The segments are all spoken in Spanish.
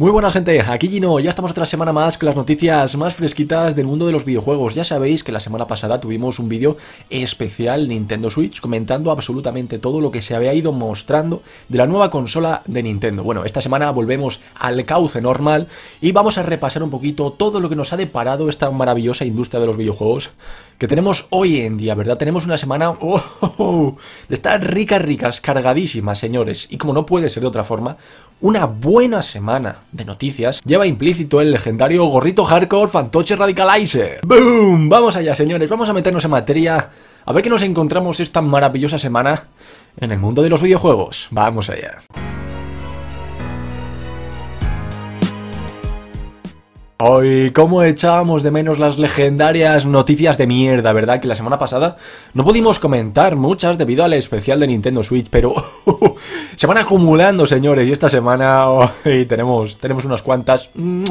Muy buenas gente, aquí Gino, ya estamos otra semana más con las noticias más fresquitas del mundo de los videojuegos. Ya sabéis que la semana pasada tuvimos un vídeo especial Nintendo Switch comentando absolutamente todo lo que se había ido mostrando de la nueva consola de Nintendo. Bueno, esta semana volvemos al cauce normal y vamos a repasar un poquito todo lo que nos ha deparado esta maravillosa industria de los videojuegos que tenemos hoy en día, ¿verdad? Tenemos una semana oh, de estar ricas, ricas, cargadísimas, señores. Y como no puede ser de otra forma, una buena semana de noticias lleva implícito el legendario gorrito hardcore fantoche radicalizer. ¡Boom! Vamos allá, señores, vamos a meternos en materia, a ver qué nos encontramos esta maravillosa semana en el mundo de los videojuegos. Vamos allá. Hoy, cómo echábamos de menos las legendarias noticias de mierda, ¿verdad? Que la semana pasada no pudimos comentar muchas debido al especial de Nintendo Switch, pero se van acumulando, señores, y esta semana hoy tenemos, tenemos unas cuantas mm,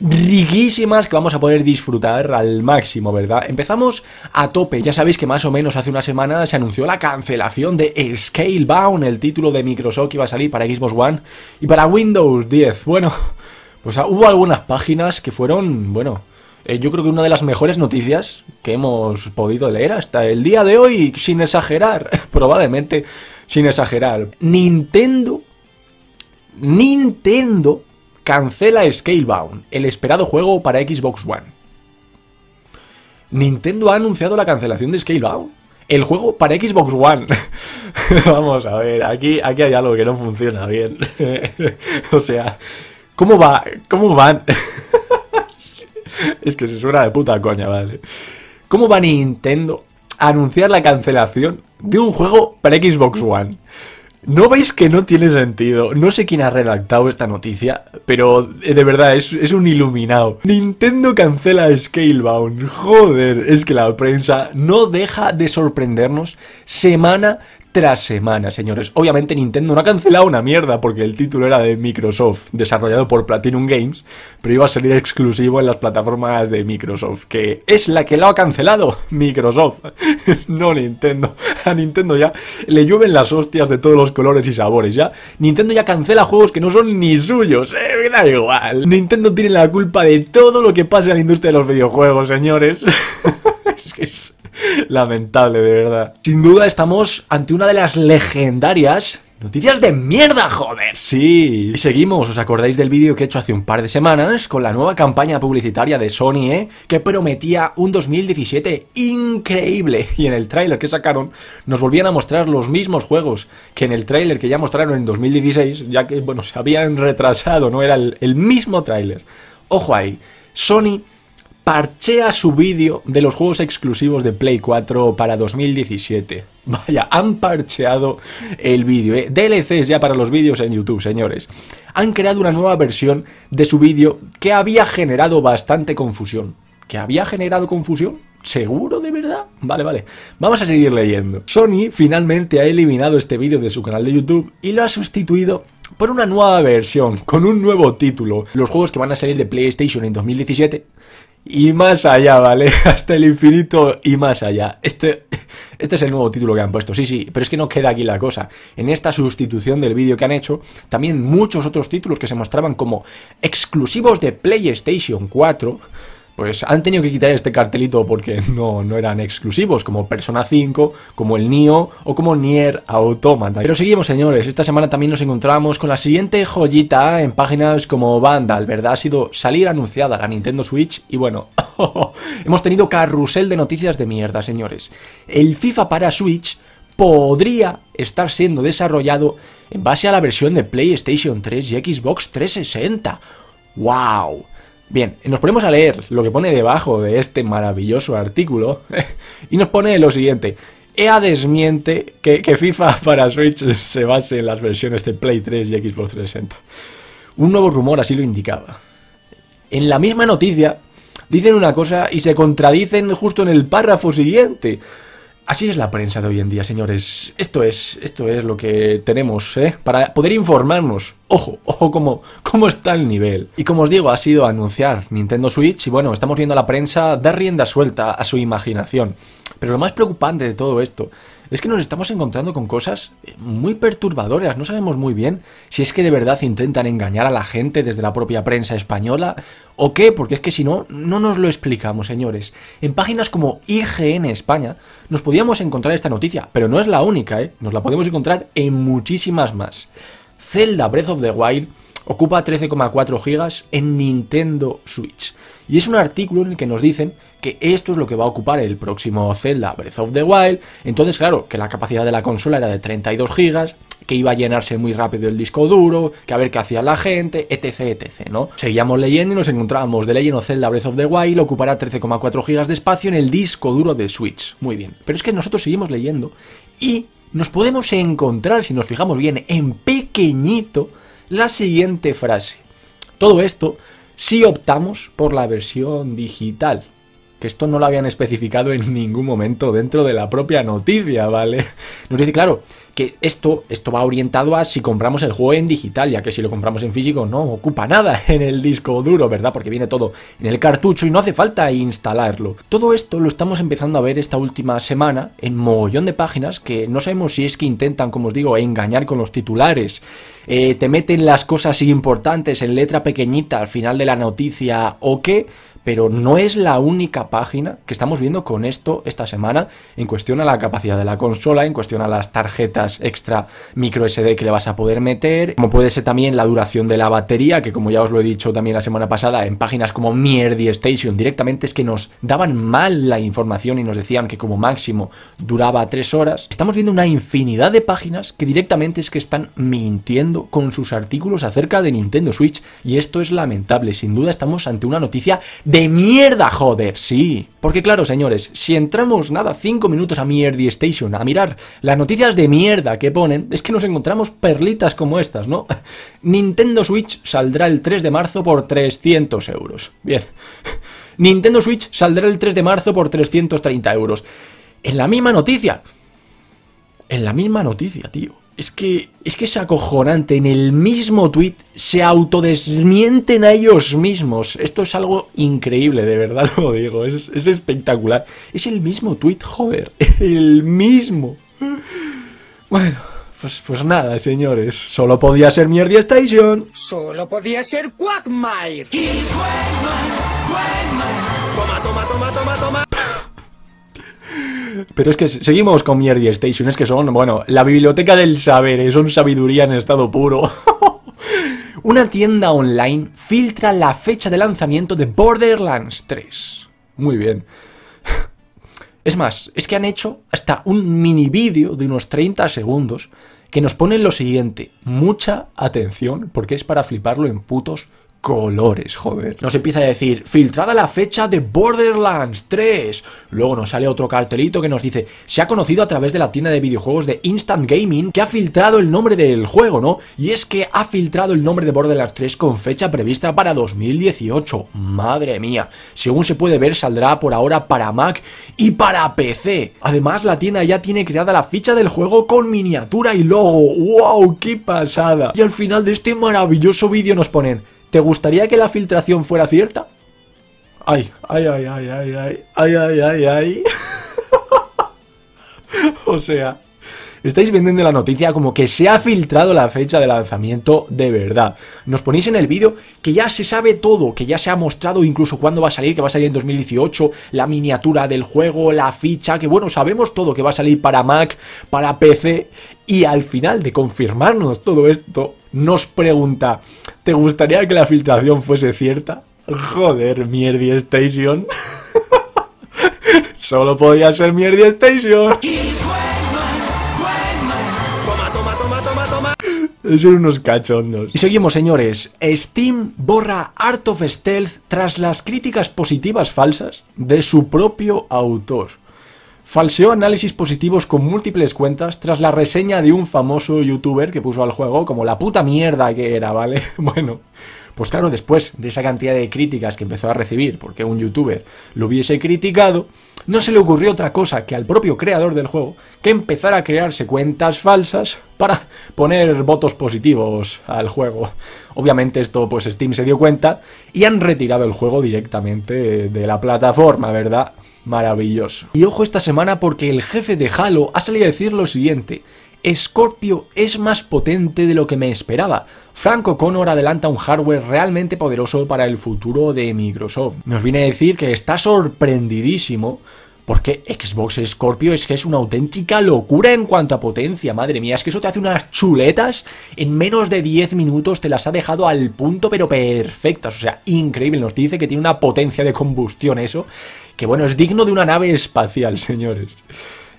riquísimas que vamos a poder disfrutar al máximo, ¿verdad? Empezamos a tope, ya sabéis que más o menos hace una semana se anunció la cancelación de Scalebound, el título de Microsoft que iba a salir para Xbox One y para Windows 10. Bueno pues hubo algunas páginas que fueron, bueno, eh, yo creo que una de las mejores noticias que hemos podido leer hasta el día de hoy, sin exagerar, probablemente sin exagerar. Nintendo, Nintendo cancela Scalebound, el esperado juego para Xbox One. Nintendo ha anunciado la cancelación de Scalebound. El juego para Xbox One. Vamos a ver, aquí, aquí hay algo que no funciona bien. o sea, ¿Cómo va? ¿Cómo van? es que se suena de puta coña, ¿vale? ¿Cómo va Nintendo a anunciar la cancelación de un juego para Xbox One? ¿No veis que no tiene sentido? No sé quién ha redactado esta noticia, pero eh, de verdad es, un iluminado. Nintendo cancela Scalebound. Joder, es que la prensa no deja de sorprendernos semana tras semana, señores. Obviamente Nintendo no ha cancelado una mierda porque el título era de Microsoft, desarrollado por Platinum Games, pero iba a salir exclusivo en las plataformas de Microsoft, que es la que lo ha cancelado Microsoft, no Nintendo. A Nintendo ya le llueven las hostias de todos los colores y sabores, ya. Nintendo ya cancela juegos que no son ni suyos, eh, da igual. Nintendo tiene la culpa de todo lo que pasa en la industria de los videojuegos, señores. es que es Lamentable, de verdad. Sin duda estamos ante una de las legendarias Noticias de mierda, joder. Sí. seguimos, ¿os acordáis del vídeo que he hecho hace un par de semanas con la nueva campaña publicitaria de Sony, eh? Que prometía un 2017 increíble. Y en el tráiler que sacaron nos volvían a mostrar los mismos juegos que en el tráiler que ya mostraron en 2016, ya que, bueno, se habían retrasado, ¿no? Era el, el mismo tráiler. Ojo ahí. Sony parchea su vídeo de los juegos exclusivos de Play 4 para 2017. Vaya, han parcheado el vídeo. DLC eh. DLCs ya para los vídeos en YouTube, señores. Han creado una nueva versión de su vídeo que había generado bastante confusión. ¿Que había generado confusión? ¿Seguro de verdad? Vale, vale. Vamos a seguir leyendo. Sony finalmente ha eliminado este vídeo de su canal de YouTube y lo ha sustituido por una nueva versión, con un nuevo título. Los juegos que van a salir de PlayStation en 2017 y más allá, ¿vale? Hasta el infinito y más allá. Este, este, es el nuevo título que han puesto, sí, sí, pero es que no queda aquí la cosa. En esta sustitución del vídeo que han hecho, también muchos otros títulos que se mostraban como exclusivos de PlayStation 4 pues han tenido que quitar este cartelito porque no, no eran exclusivos, como Persona 5, como el Nio o como Nier Automata. Pero seguimos, señores, esta semana también nos encontramos con la siguiente joyita en páginas como Vandal, ¿verdad? Ha sido salir anunciada la Nintendo Switch y bueno, hemos tenido carrusel de noticias de mierda, señores. El FIFA para Switch podría estar siendo desarrollado en base a la versión de PlayStation 3 y Xbox 360. ¡Wow! Bien, nos ponemos a leer lo que pone debajo de este maravilloso artículo y nos pone lo siguiente. EA desmiente que, FIFA para Switch se base en las versiones de Play 3 y Xbox 360. Un nuevo rumor así lo indicaba. En la misma noticia dicen una cosa y se contradicen justo en el párrafo siguiente. Así es la prensa de hoy en día, señores. Esto es, esto es lo que tenemos, ¿eh? Para poder informarnos. Ojo, ojo cómo, cómo está el nivel. Y como os digo, ha sido anunciar Nintendo Switch y bueno, estamos viendo a la prensa dar rienda suelta a su imaginación. Pero lo más preocupante de todo esto es que nos estamos encontrando con cosas eh, muy perturbadoras. No sabemos muy bien si es que de verdad intentan engañar a la gente desde la propia prensa española o qué, porque es que si no, no nos lo explicamos, señores. En páginas como IGN España nos podíamos encontrar esta noticia, pero no es la única, ¿eh? Nos la podemos encontrar en muchísimas más. Zelda Breath of the Wild Ocupa 13,4 gigas en Nintendo Switch. Y es un artículo en el que nos dicen que esto es lo que va a ocupar el próximo Zelda Breath of the Wild. Entonces, claro, que la capacidad de la consola era de 32 gigas, que iba a llenarse muy rápido el disco duro, que a ver qué hacía la gente, etc, etc, ¿no? Seguíamos leyendo y nos encontrábamos de leyendo Zelda Breath of the Wild ocupará 13,4 gigas de espacio en el disco duro de Switch. Muy bien. Pero es que nosotros seguimos leyendo y nos podemos encontrar, si nos fijamos bien, en pequeñito la siguiente frase. Todo esto si optamos por la versión digital que esto no lo habían especificado en ningún momento dentro de la propia noticia, ¿vale? Nos dice, claro, que esto, esto va orientado a si compramos el juego en digital, ya que si lo compramos en físico no ocupa nada en el disco duro, ¿verdad? Porque viene todo en el cartucho y no hace falta instalarlo. Todo esto lo estamos empezando a ver esta última semana en mogollón de páginas que no sabemos si es que intentan, como os digo, engañar con los titulares. Eh, te meten las cosas importantes en letra pequeñita al final de la noticia o qué pero no es la única página que estamos viendo con esto esta semana en cuestión a la capacidad de la consola, en cuestión a las tarjetas extra micro SD que le vas a poder meter, como puede ser también la duración de la batería, que como ya os lo he dicho también la semana pasada en páginas como Mierdi Station directamente es que nos daban mal la información y nos decían que como máximo duraba 3 horas. Estamos viendo una infinidad de páginas que directamente es que están mintiendo con sus artículos acerca de Nintendo Switch y esto es lamentable, sin duda estamos ante una noticia de mierda, joder, sí. Porque claro, señores, si entramos nada 5 minutos a mi Station a mirar las noticias de mierda que ponen, es que nos encontramos perlitas como estas, ¿no? Nintendo Switch saldrá el 3 de marzo por 300 euros. Bien. Nintendo Switch saldrá el 3 de marzo por 330 euros. En la misma noticia. En la misma noticia, tío. Es que, es que es acojonante, en el mismo tweet se autodesmienten a ellos mismos. Esto es algo increíble, de verdad lo digo, es, espectacular. Es el mismo tweet, joder, el mismo. Bueno, pues, pues nada, señores, solo podía ser Mierda Station. Solo podía ser Quagmire. Toma, toma, toma, toma, toma. Pero es que seguimos con Mierdy Station, es que son, bueno, la biblioteca del saber, es eh, son sabiduría en estado puro. Una tienda online filtra la fecha de lanzamiento de Borderlands 3. Muy bien. Es más, es que han hecho hasta un mini vídeo de unos 30 segundos que nos pone lo siguiente. Mucha atención porque es para fliparlo en putos colores, joder. Nos empieza a decir, filtrada la fecha de Borderlands 3. Luego nos sale otro cartelito que nos dice, se ha conocido a través de la tienda de videojuegos de Instant Gaming que ha filtrado el nombre del juego, ¿no? Y es que ha filtrado el nombre de Borderlands 3 con fecha prevista para 2018. Madre mía. Según se puede ver, saldrá por ahora para Mac y para PC. Además, la tienda ya tiene creada la ficha del juego con miniatura y logo. ¡Wow! ¡Qué pasada! Y al final de este maravilloso vídeo nos ponen... ¿Te gustaría que la filtración fuera cierta? Ay, ay, ay, ay, ay, ay, ay, ay, ay, ay. o sea estáis vendiendo la noticia como que se ha filtrado la fecha de lanzamiento de verdad. Nos ponéis en el vídeo que ya se sabe todo, que ya se ha mostrado incluso cuándo va a salir, que va a salir en 2018, la miniatura del juego, la ficha, que bueno, sabemos todo, que va a salir para Mac, para PC, y al final de confirmarnos todo esto, nos pregunta, ¿te gustaría que la filtración fuese cierta? Joder, Mierdi Station. Solo podía ser Mierdi Station. Son unos cachondos. Y seguimos, señores. Steam borra Art of Stealth tras las críticas positivas falsas de su propio autor. Falseó análisis positivos con múltiples cuentas tras la reseña de un famoso youtuber que puso al juego como la puta mierda que era, ¿vale? Bueno, pues claro, después de esa cantidad de críticas que empezó a recibir porque un youtuber lo hubiese criticado, no se le ocurrió otra cosa que al propio creador del juego que empezar a crearse cuentas falsas para poner votos positivos al juego. Obviamente esto pues Steam se dio cuenta y han retirado el juego directamente de la plataforma, ¿verdad? Maravilloso. Y ojo esta semana porque el jefe de Halo ha salido a decir lo siguiente. Scorpio es más potente de lo que me esperaba. Franco Connor adelanta un hardware realmente poderoso para el futuro de Microsoft. Nos viene a decir que está sorprendidísimo porque Xbox Scorpio es que es una auténtica locura en cuanto a potencia, madre mía, es que eso te hace unas chuletas en menos de 10 minutos, te las ha dejado al punto pero perfectas, o sea, increíble, nos dice que tiene una potencia de combustión eso, que bueno, es digno de una nave espacial, señores.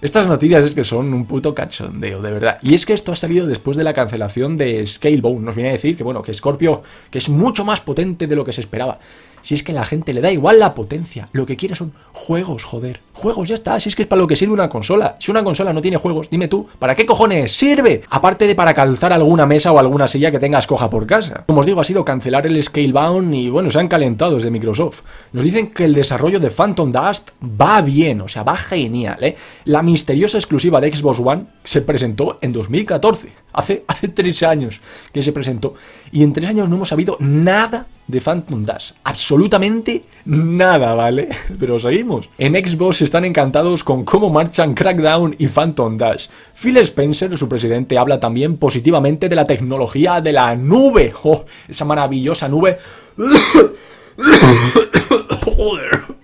Estas noticias es que son un puto cachondeo, de verdad. Y es que esto ha salido después de la cancelación de Scalebone. Nos viene a decir que, bueno, que Scorpio, que es mucho más potente de lo que se esperaba. Si es que a la gente le da igual la potencia, lo que quiere son juegos, joder. Juegos, ya está. Si es que es para lo que sirve una consola. Si una consola no tiene juegos, dime tú, ¿para qué cojones sirve? Aparte de para calzar alguna mesa o alguna silla que tengas coja por casa. Como os digo, ha sido cancelar el Scalebound y bueno, se han calentado desde Microsoft. Nos dicen que el desarrollo de Phantom Dust va bien, o sea, va genial, ¿eh? La misteriosa exclusiva de Xbox One se presentó en 2014, hace, hace tres años que se presentó. Y en tres años no hemos sabido nada de Phantom Dash. Absolutamente nada, ¿vale? Pero seguimos. En Xbox están encantados con cómo marchan Crackdown y Phantom Dash. Phil Spencer, su presidente, habla también positivamente de la tecnología de la nube. ¡Oh! Esa maravillosa nube.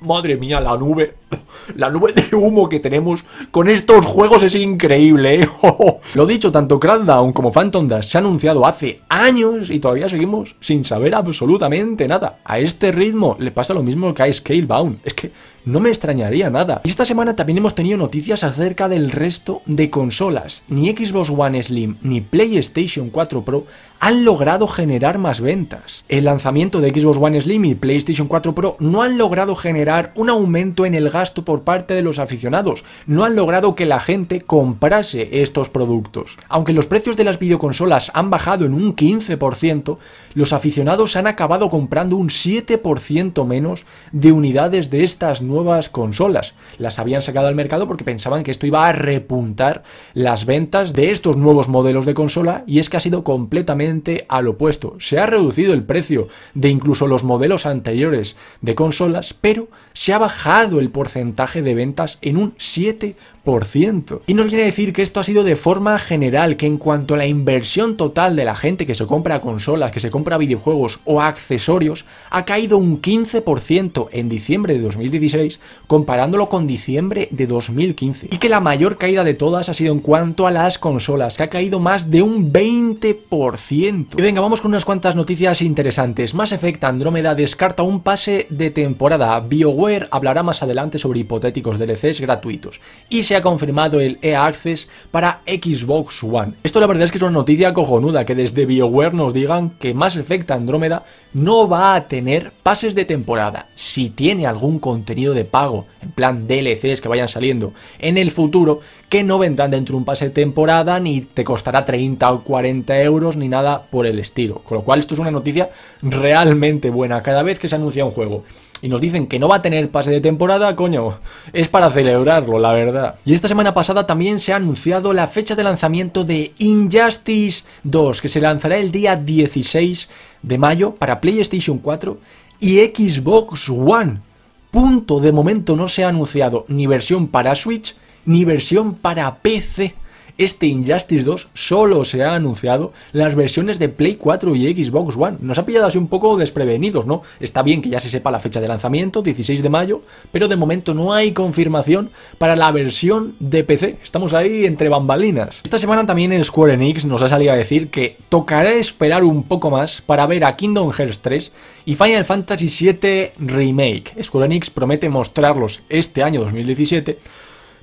madre mía, la nube. La nube de humo que tenemos con estos juegos es increíble, ¿eh? Lo dicho, tanto Crackdown como Phantom Dash se ha anunciado hace años y todavía seguimos sin saber absolutamente nada. A este ritmo le pasa lo mismo que a Scalebound. Es que no me extrañaría nada. Y esta semana también hemos tenido noticias acerca del resto de consolas. Ni Xbox One Slim ni PlayStation 4 Pro han logrado generar más ventas. El lanzamiento de Xbox One Slim y PlayStation 4 Pro no han logrado generar un aumento en el gasto por parte de los aficionados, no han logrado que la gente comprase estos productos. Aunque los precios de las videoconsolas han bajado en un 15%, los aficionados han acabado comprando un 7% menos de unidades de estas nuevas consolas. Las habían sacado al mercado porque pensaban que esto iba a repuntar las ventas de estos nuevos modelos de consola y es que ha sido completamente al opuesto. Se ha reducido el precio de incluso los modelos anteriores de consolas, pero se ha bajado el porcentaje de ventas en un 7%. Y nos quiere decir que esto ha sido de forma general, que en cuanto a la inversión total de la gente que se compra consolas, que se compra videojuegos o accesorios, ha caído un 15% en diciembre de 2016 comparándolo con diciembre de 2015. Y que la mayor caída de todas ha sido en cuanto a las consolas, que ha caído más de un 20%. Y venga, vamos con unas cuantas noticias interesantes. Mass Effect Andrómeda descarta un pase de temporada. BioWare hablará más adelante sobre hipotéticos DLCs gratuitos. Y se ha confirmado el EA Access para Xbox One. Esto la verdad es que es una noticia cojonuda, que desde BioWare nos digan que Mass Effect Andrómeda no va a tener pases de temporada. Si tiene algún contenido de pago, en plan DLCs que vayan saliendo en el futuro, que no vendrán dentro de un pase de temporada, ni te costará 30 o 40 euros, ni nada por el estilo. Con lo cual, esto es una noticia realmente buena. Cada vez que se anuncia un juego y nos dicen que no va a tener pase de temporada, coño, es para celebrarlo, la verdad. Y esta semana pasada también se ha anunciado la fecha de lanzamiento de Injustice 2, que se lanzará el día 16 de mayo para PlayStation 4 y Xbox One. Punto, de momento no se ha anunciado ni versión para Switch ni versión para PC. Este Injustice 2 solo se ha anunciado las versiones de Play 4 y Xbox One. Nos ha pillado así un poco desprevenidos, ¿no? Está bien que ya se sepa la fecha de lanzamiento, 16 de mayo, pero de momento no hay confirmación para la versión de PC. Estamos ahí entre bambalinas. Esta semana también en Square Enix nos ha salido a decir que tocará esperar un poco más para ver a Kingdom Hearts 3 y Final Fantasy VII Remake. Square Enix promete mostrarlos este año 2017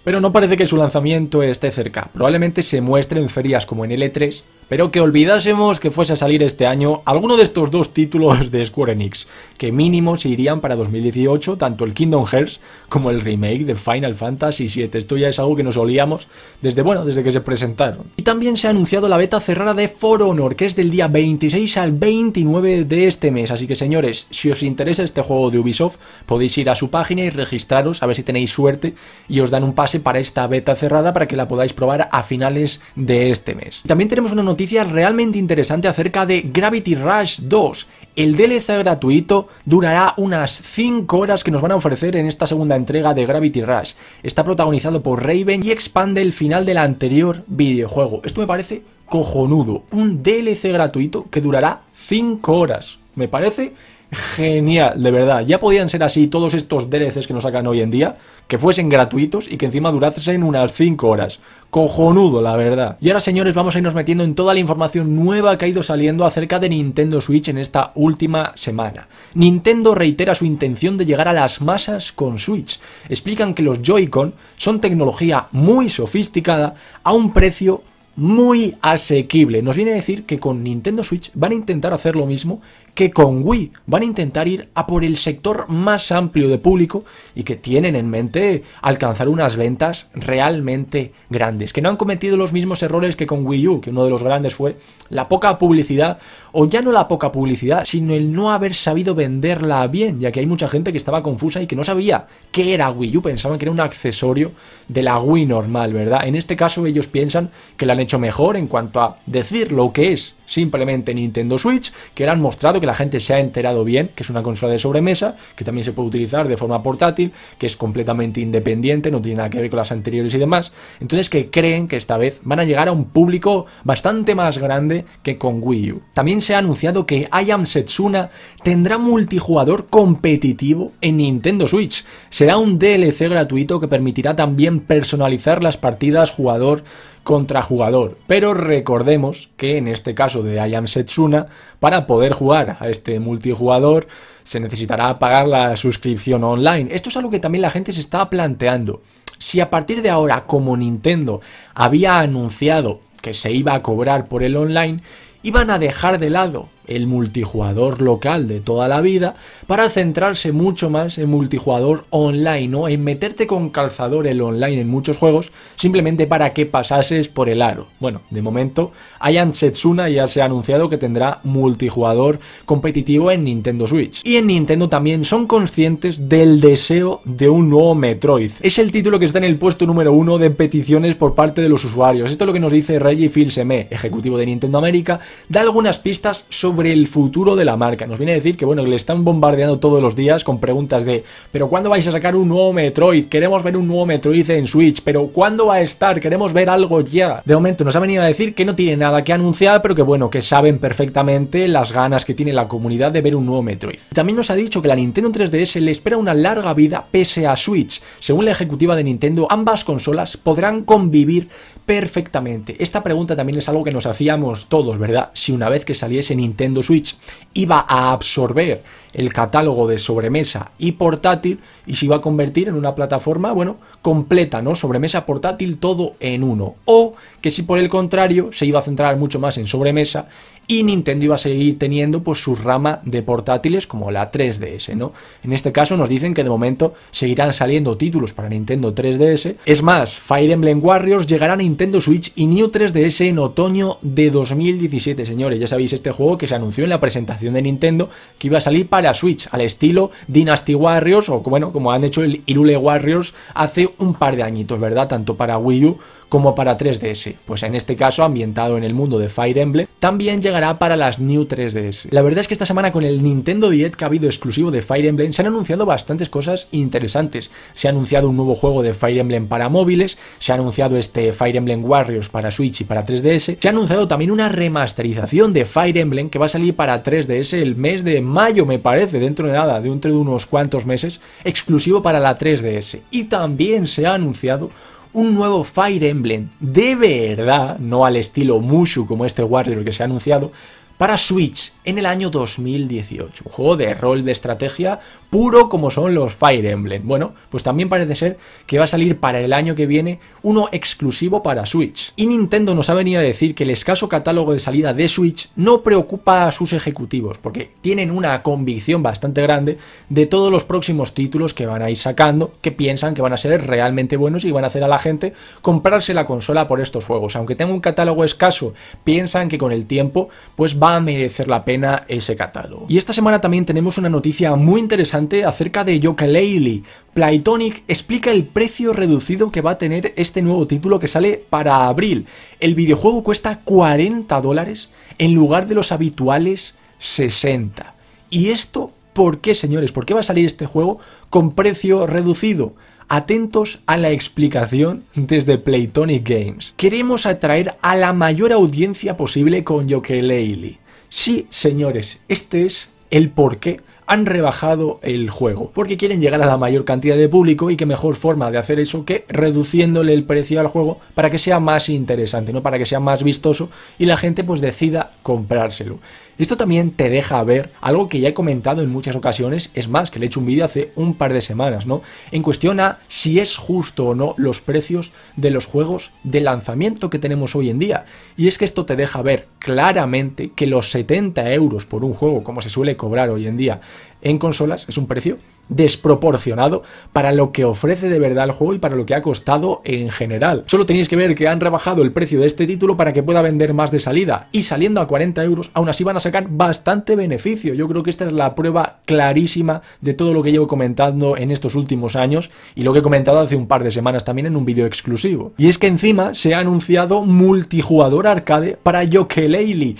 pero no parece que su lanzamiento esté cerca. Probablemente se muestre en ferias como en L3 pero que olvidásemos que fuese a salir este año alguno de estos dos títulos de Square Enix, que mínimo se irían para 2018, tanto el Kingdom Hearts como el remake de Final Fantasy VII. Esto ya es algo que nos olíamos desde, bueno, desde que se presentaron. Y también se ha anunciado la beta cerrada de For Honor, que es del día 26 al 29 de este mes, así que señores, si os interesa este juego de Ubisoft, podéis ir a su página y registraros, a ver si tenéis suerte y os dan un pase para esta beta cerrada para que la podáis probar a finales de este mes. También tenemos una noticia Noticias realmente interesantes acerca de Gravity Rush 2. El DLC gratuito durará unas 5 horas que nos van a ofrecer en esta segunda entrega de Gravity Rush. Está protagonizado por Raven y expande el final del anterior videojuego. Esto me parece cojonudo. Un DLC gratuito que durará 5 horas. Me parece genial, de verdad. Ya podían ser así todos estos DLCs que nos sacan hoy en día, que fuesen gratuitos y que encima durasen unas 5 horas. Cojonudo, la verdad. Y ahora, señores, vamos a irnos metiendo en toda la información nueva que ha ido saliendo acerca de Nintendo Switch en esta última semana. Nintendo reitera su intención de llegar a las masas con Switch. Explican que los Joy-Con son tecnología muy sofisticada a un precio muy asequible. Nos viene a decir que con Nintendo Switch van a intentar hacer lo mismo que con Wii van a intentar ir a por el sector más amplio de público y que tienen en mente alcanzar unas ventas realmente grandes, que no han cometido los mismos errores que con Wii U, que uno de los grandes fue la poca publicidad, o ya no la poca publicidad, sino el no haber sabido venderla bien, ya que hay mucha gente que estaba confusa y que no sabía qué era Wii U, pensaban que era un accesorio de la Wii normal, ¿verdad? En este caso ellos piensan que la han hecho mejor en cuanto a decir lo que es simplemente Nintendo Switch, que le han mostrado que la gente se ha enterado bien, que es una consola de sobremesa, que también se puede utilizar de forma portátil, que es completamente independiente, no tiene nada que ver con las anteriores y demás. Entonces que creen que esta vez van a llegar a un público bastante más grande que con Wii U. También se ha anunciado que I Setsuna tendrá multijugador competitivo en Nintendo Switch. Será un DLC gratuito que permitirá también personalizar las partidas jugador contra jugador. Pero recordemos que en este caso de Ayam Setsuna, para poder jugar a este multijugador, se necesitará pagar la suscripción online. Esto es algo que también la gente se está planteando. Si a partir de ahora, como Nintendo había anunciado que se iba a cobrar por el online, iban a dejar de lado el multijugador local de toda la vida, para centrarse mucho más en multijugador online, ¿no? En meterte con calzador el online en muchos juegos, simplemente para que pasases por el aro. Bueno, de momento, Ayan Setsuna ya se ha anunciado que tendrá multijugador competitivo en Nintendo Switch. Y en Nintendo también son conscientes del deseo de un nuevo Metroid. Es el título que está en el puesto número uno de peticiones por parte de los usuarios. Esto es lo que nos dice Reggie fils ejecutivo de Nintendo América, da algunas pistas sobre el futuro de la marca. Nos viene a decir que, bueno, le están bombardeando todos los días con preguntas de, pero ¿cuándo vais a sacar un nuevo Metroid? Queremos ver un nuevo Metroid en Switch, pero ¿cuándo va a estar? Queremos ver algo ya. De momento nos ha venido a decir que no tiene nada que anunciar, pero que bueno, que saben perfectamente las ganas que tiene la comunidad de ver un nuevo Metroid. También nos ha dicho que la Nintendo 3DS le espera una larga vida pese a Switch. Según la ejecutiva de Nintendo, ambas consolas podrán convivir perfectamente. Esta pregunta también es algo que nos hacíamos todos, ¿verdad? Si una vez que saliese Nintendo Switch iba a absorber el catálogo de sobremesa y portátil y se iba a convertir en una plataforma, bueno, completa, ¿no? Sobremesa, portátil, todo en uno. O que si por el contrario se iba a centrar mucho más en sobremesa y Nintendo iba a seguir teniendo pues su rama de portátiles como la 3DS, ¿no? En este caso nos dicen que de momento seguirán saliendo títulos para Nintendo 3DS. Es más, Fire Emblem Warriors llegará a Nintendo Switch y New 3DS en otoño de 2017, señores. Ya sabéis este juego que se anunció en la presentación de Nintendo que iba a salir para Switch al estilo Dynasty Warriors o bueno, como han hecho el Irule Warriors hace un par de añitos, ¿verdad? Tanto para Wii U como para 3DS, pues en este caso ambientado en el mundo de Fire Emblem, también llegará para las New 3DS. La verdad es que esta semana con el Nintendo Direct que ha habido exclusivo de Fire Emblem se han anunciado bastantes cosas interesantes. Se ha anunciado un nuevo juego de Fire Emblem para móviles, se ha anunciado este Fire Emblem Warriors para Switch y para 3DS, se ha anunciado también una remasterización de Fire Emblem que va a salir para 3DS el mes de mayo, me parece, dentro de nada, dentro de unos cuantos meses, exclusivo para la 3DS. Y también se ha anunciado un nuevo Fire Emblem de verdad, no al estilo Mushu como este Warrior que se ha anunciado, para Switch en el año 2018. Un juego de rol de estrategia puro como son los Fire Emblem. Bueno, pues también parece ser que va a salir para el año que viene uno exclusivo para Switch. Y Nintendo nos ha venido a decir que el escaso catálogo de salida de Switch no preocupa a sus ejecutivos, porque tienen una convicción bastante grande de todos los próximos títulos que van a ir sacando, que piensan que van a ser realmente buenos y van a hacer a la gente comprarse la consola por estos juegos. Aunque tenga un catálogo escaso, piensan que con el tiempo pues va a merecer la pena ese catálogo. Y esta semana también tenemos una noticia muy interesante acerca de Yokelele, Playtonic explica el precio reducido que va a tener este nuevo título que sale para abril. El videojuego cuesta 40 dólares en lugar de los habituales 60. ¿Y esto por qué, señores? ¿Por qué va a salir este juego con precio reducido? Atentos a la explicación desde Playtonic Games. Queremos atraer a la mayor audiencia posible con Yokelele. Sí, señores, este es el por qué han rebajado el juego, porque quieren llegar a la mayor cantidad de público y qué mejor forma de hacer eso que reduciéndole el precio al juego para que sea más interesante, no para que sea más vistoso y la gente pues decida comprárselo. Esto también te deja ver algo que ya he comentado en muchas ocasiones, es más, que le he hecho un vídeo hace un par de semanas, ¿no? En cuestión a si es justo o no los precios de los juegos de lanzamiento que tenemos hoy en día. Y es que esto te deja ver claramente que los 70 euros por un juego, como se suele cobrar hoy en día en consolas, es un precio desproporcionado para lo que ofrece de verdad el juego y para lo que ha costado en general. Solo tenéis que ver que han rebajado el precio de este título para que pueda vender más de salida y saliendo a 40 euros aún así van a sacar bastante beneficio. Yo creo que esta es la prueba clarísima de todo lo que llevo comentando en estos últimos años y lo que he comentado hace un par de semanas también en un vídeo exclusivo. Y es que encima se ha anunciado multijugador arcade para yooka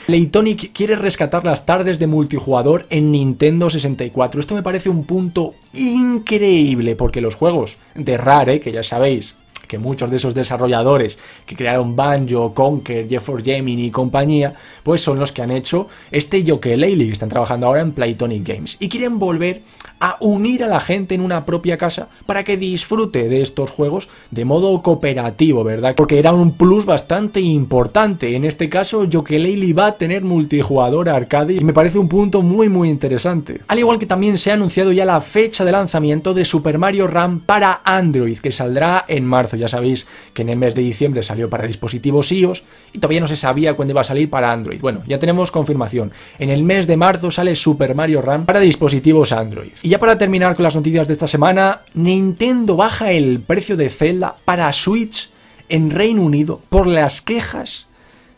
Playtonic quiere rescatar las tardes de multijugador en Nintendo 64. Esto me parece un punto increíble, porque los juegos de Rare, que ya sabéis que muchos de esos desarrolladores que crearon Banjo, Conker, Jefford 4 Gemini y compañía, pues son los que han hecho este Yokelele, que están trabajando ahora en Playtonic Games y quieren volver a unir a la gente en una propia casa para que disfrute de estos juegos de modo cooperativo, ¿verdad? Porque era un plus bastante importante. En este caso, Yokelele va a tener multijugador arcade y me parece un punto muy muy interesante. Al igual que también se ha anunciado ya la fecha de lanzamiento de Super Mario RAM para Android, que saldrá en marzo ya sabéis que en el mes de diciembre salió para dispositivos iOS y todavía no se sabía cuándo iba a salir para Android. Bueno, ya tenemos confirmación. En el mes de marzo sale Super Mario Run para dispositivos Android. Y ya para terminar con las noticias de esta semana, Nintendo baja el precio de Zelda para Switch en Reino Unido por las quejas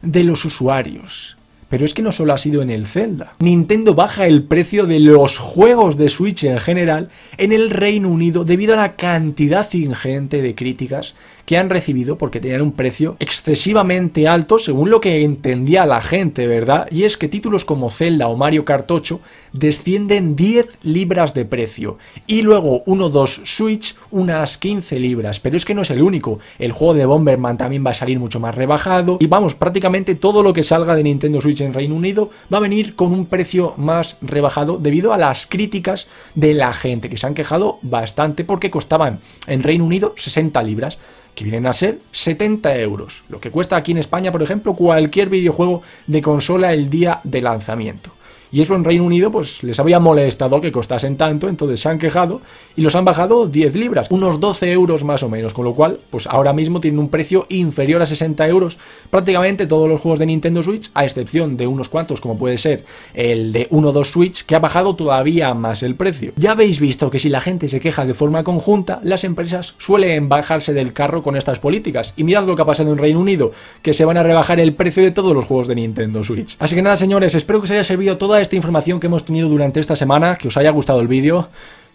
de los usuarios. Pero es que no solo ha sido en el Zelda. Nintendo baja el precio de los juegos de Switch en general en el Reino Unido debido a la cantidad ingente de críticas que han recibido porque tenían un precio excesivamente alto según lo que entendía la gente, ¿verdad? Y es que títulos como Zelda o Mario Kart 8 descienden 10 libras de precio y luego 1-2 Switch unas 15 libras, pero es que no es el único, el juego de Bomberman también va a salir mucho más rebajado y vamos, prácticamente todo lo que salga de Nintendo Switch en Reino Unido va a venir con un precio más rebajado debido a las críticas de la gente que se han quejado bastante porque costaban en Reino Unido 60 libras que vienen a ser 70 euros, lo que cuesta aquí en España, por ejemplo, cualquier videojuego de consola el día de lanzamiento. Y eso en Reino Unido pues les había molestado que costasen tanto, entonces se han quejado y los han bajado 10 libras, unos 12 euros más o menos, con lo cual pues ahora mismo tienen un precio inferior a 60 euros. Prácticamente todos los juegos de Nintendo Switch, a excepción de unos cuantos como puede ser el de 1 2 Switch, que ha bajado todavía más el precio. Ya habéis visto que si la gente se queja de forma conjunta, las empresas suelen bajarse del carro con estas políticas. Y mirad lo que ha pasado en Reino Unido, que se van a rebajar el precio de todos los juegos de Nintendo Switch. Así que nada señores, espero que os haya servido toda esta información que hemos tenido durante esta semana, que os haya gustado el vídeo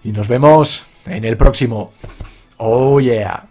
y nos vemos en el próximo. Oh yeah.